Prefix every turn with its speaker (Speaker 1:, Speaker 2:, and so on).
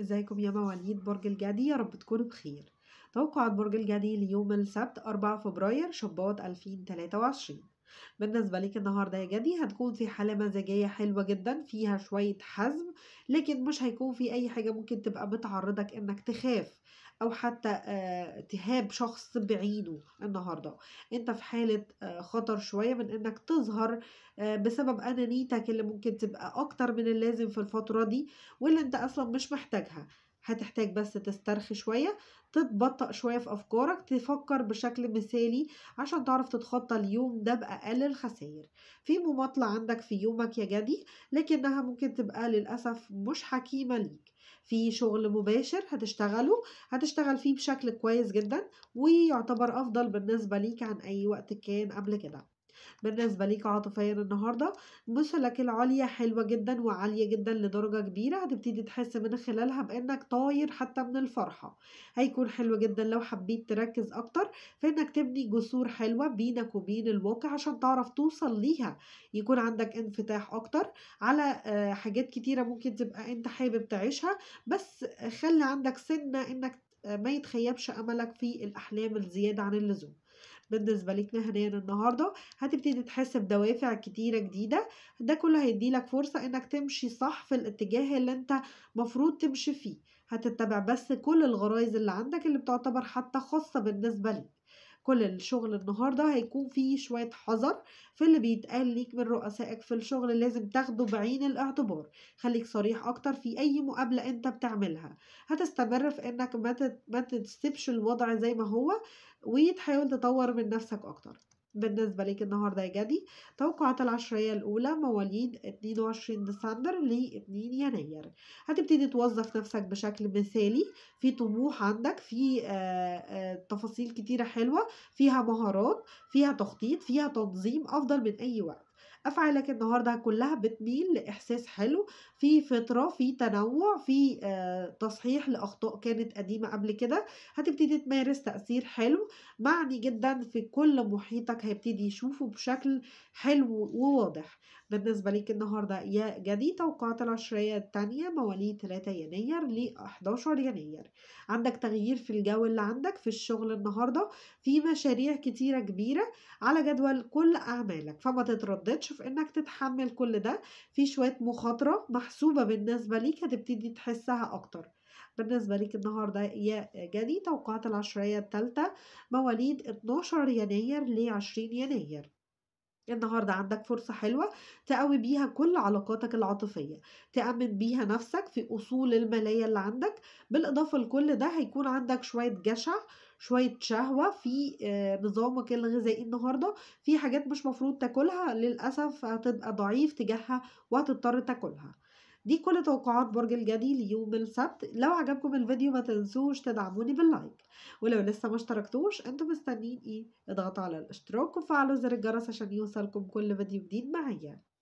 Speaker 1: ازيكم يا مواليد برج الجدي يا رب تكونوا بخير توقعات برج الجدي ليوم السبت 4 فبراير شباط 2023 بالنسبة ليك النهاردة يا جدي هتكون في حالة مزاجية حلوة جدا فيها شوية حزم لكن مش هيكون في أي حاجة ممكن تبقى بتعرضك إنك تخاف او حتى آه، تهاب شخص بعينه النهارده انت في حاله آه، خطر شويه من انك تظهر آه، بسبب انانيتك اللي ممكن تبقى اكتر من اللازم في الفتره دي واللي انت اصلا مش محتاجها هتحتاج بس تسترخي شوية تتبطأ شوية في أفكارك تفكر بشكل مثالي عشان تعرف تتخطى اليوم ده بأقل الخسائر في مماطلة عندك في يومك يا جدي لكنها ممكن تبقى للأسف مش حكيمة ليك في شغل مباشر هتشتغله هتشتغل فيه بشكل كويس جدا ويعتبر أفضل بالنسبة ليك عن أي وقت كان قبل كده بالنسبة ليك عاطفيا النهاردة مثلك العليا حلوة جدا وعالية جدا لدرجة كبيرة هتبتدي تحس من خلالها بأنك طاير حتى من الفرحة هيكون حلو جدا لو حبيت تركز أكتر في أنك تبني جسور حلوة بينك وبين الواقع عشان تعرف توصل ليها يكون عندك انفتاح أكتر على آه، حاجات كتيرة ممكن تبقى أنت حابب تعيشها بس خلي عندك سنة أنك آه، ما يتخيبش أملك في الأحلام الزيادة عن اللزوم بالنسبه ليك مهنيا النهارده هتبتدي تحس بدوافع كتيره جديده ده كله هيديلك فرصه انك تمشي صح في الاتجاه اللي انت مفروض تمشي فيه هتتبع بس كل الغرائز اللي عندك اللي بتعتبر حتى خاصه بالنسبه ليك كل الشغل النهاردة هيكون فيه شوية حذر في اللي بيتقال ليك من رؤسائك في الشغل لازم تاخده بعين الاعتبار خليك صريح أكتر في أي مقابلة أنت بتعملها هتستمر في أنك ما تسيبش الوضع زي ما هو وتحاول تطور من نفسك أكتر بالنسبة ليك النهاردة يا جدي توقعات العشرية الأولى مواليد 22 ديسمبر ل 2 يناير هتبتدي توظف نفسك بشكل مثالي في طموح عندك في آه، آه، تفاصيل كتيرة حلوة فيها مهارات فيها تخطيط فيها تنظيم أفضل من أي وقت افعالك النهارده كلها بتميل لاحساس حلو في فطره في تنوع في آه، تصحيح لاخطاء كانت قديمه قبل كده هتبتدي تمارس تاثير حلو معني جدا في كل محيطك هيبتدي يشوفه بشكل حلو وواضح بالنسبه ليك النهارده يا جدي توقعات العشريه الثانيه مواليد 3 يناير ل 11 يناير عندك تغيير في الجو اللي عندك في الشغل النهارده في مشاريع كتيره كبيره على جدول كل اعمالك فما تترددش هتشوف انك تتحمل كل ده في شوية مخاطرة محسوبة بالنسبة ليك هتبتدي تحسها اكتر بالنسبة ليك النهاردة يا جدي توقعات العشرية الثالثة مواليد 12 يناير ل 20 يناير النهاردة عندك فرصة حلوة تقوي بيها كل علاقاتك العاطفية تأمن بيها نفسك في أصول المالية اللي عندك بالإضافة لكل ده هيكون عندك شوية جشع شوية شهوة في آه، نظامك الغذائي النهاردة في حاجات مش مفروض تاكلها للأسف هتبقى ضعيف تجاهها وهتضطر تاكلها دي كل توقعات برج الجدي ليوم السبت لو عجبكم الفيديو ما تنسوش تدعموني باللايك ولو لسه ما اشتركتوش انتوا مستنيين ايه اضغطوا على الاشتراك وفعلوا زر الجرس عشان يوصلكم كل فيديو جديد معايا